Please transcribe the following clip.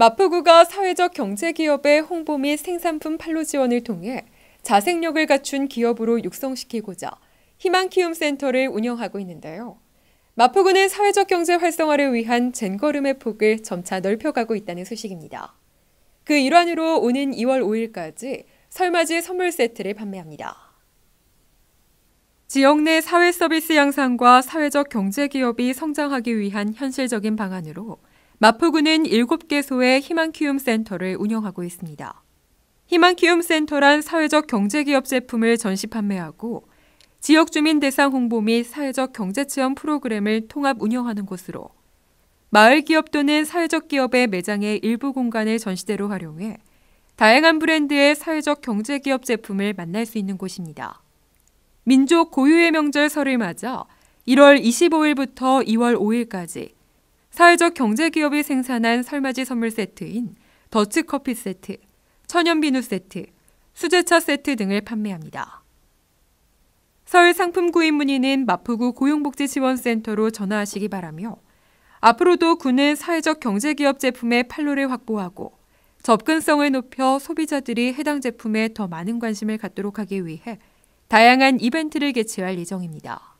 마포구가 사회적 경제 기업의 홍보 및 생산품 판로 지원을 통해 자생력을 갖춘 기업으로 육성시키고자 희망키움센터를 운영하고 있는데요. 마포구는 사회적 경제 활성화를 위한 젠걸음의 폭을 점차 넓혀가고 있다는 소식입니다. 그 일환으로 오는 2월 5일까지 설맞이 선물 세트를 판매합니다. 지역 내 사회 서비스 양상과 사회적 경제 기업이 성장하기 위한 현실적인 방안으로 마포구는 7개소의 희망키움센터를 운영하고 있습니다. 희망키움센터란 사회적 경제기업 제품을 전시 판매하고 지역 주민 대상 홍보 및 사회적 경제체험 프로그램을 통합 운영하는 곳으로 마을 기업 또는 사회적 기업의 매장의 일부 공간을 전시대로 활용해 다양한 브랜드의 사회적 경제기업 제품을 만날 수 있는 곳입니다. 민족 고유의 명절 설을 맞아 1월 25일부터 2월 5일까지 사회적 경제 기업이 생산한 설맞이 선물 세트인 더치 커피 세트, 천연 비누 세트, 수제차 세트 등을 판매합니다. 서울 상품 구입 문의는 마포구 고용복지지원센터로 전화하시기 바라며 앞으로도 구는 사회적 경제 기업 제품의 판로를 확보하고 접근성을 높여 소비자들이 해당 제품에 더 많은 관심을 갖도록 하기 위해 다양한 이벤트를 개최할 예정입니다.